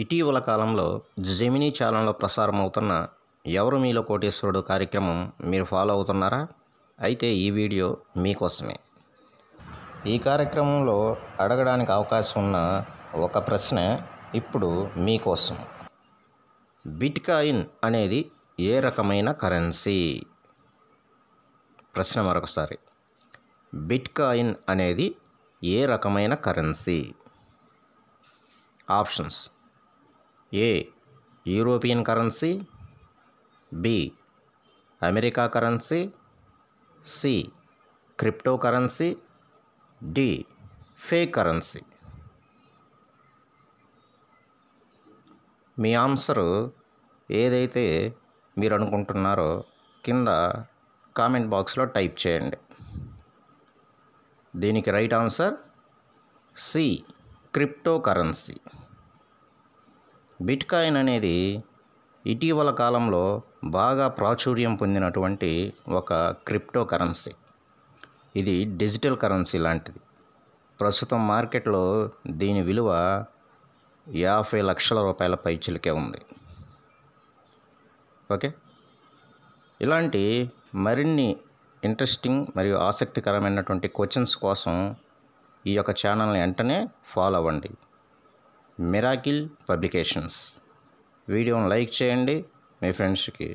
ఇటీవల కాలంలో జెమినీ ఛానల్లో ప్రసారం అవుతున్న ఎవరు మీలో కోటేశ్వరుడు కార్యక్రమం మీరు ఫాలో అవుతున్నారా అయితే ఈ వీడియో మీకోసమే ఈ కార్యక్రమంలో అడగడానికి అవకాశం ఉన్న ఒక ప్రశ్న ఇప్పుడు మీకోసం బిట్కాయిన్ అనేది ఏ రకమైన కరెన్సీ ప్రశ్న మరొకసారి బిట్కాయిన్ అనేది ఏ రకమైన currency options A European currency B America currency C crypto currency D fake currency మీ ఆన్సరు ఏదైతే మీరు అనుకుంటున్నారో కింద కామెంట్ బాక్స్లో టైప్ చేయండి దీనికి right answer C crypto currency Bitcoin అనేది ఇటీవల కాలంలో బాగా ప్రాచుర్యం పొందినటువంటి ఒక క్రిప్టో కరెన్సీ ఇది డిజిటల్ కరెన్సీ లాంటిది ప్రస్తుతం మార్కెట్లో దీని విలువ యాభై లక్షల రూపాయల పైచిలికే ఉంది ఓకే ఇలాంటి మరిన్ని ఇంట్రెస్టింగ్ మరియు ఆసక్తికరమైనటువంటి క్వశ్చన్స్ కోసం ఈ యొక్క ఛానల్ని వెంటనే ఫాలో అవ్వండి మిరాకిల్ పబ్లికేషన్స్ వీడియోను లైక్ చేయండి మీ ఫ్రెండ్స్కి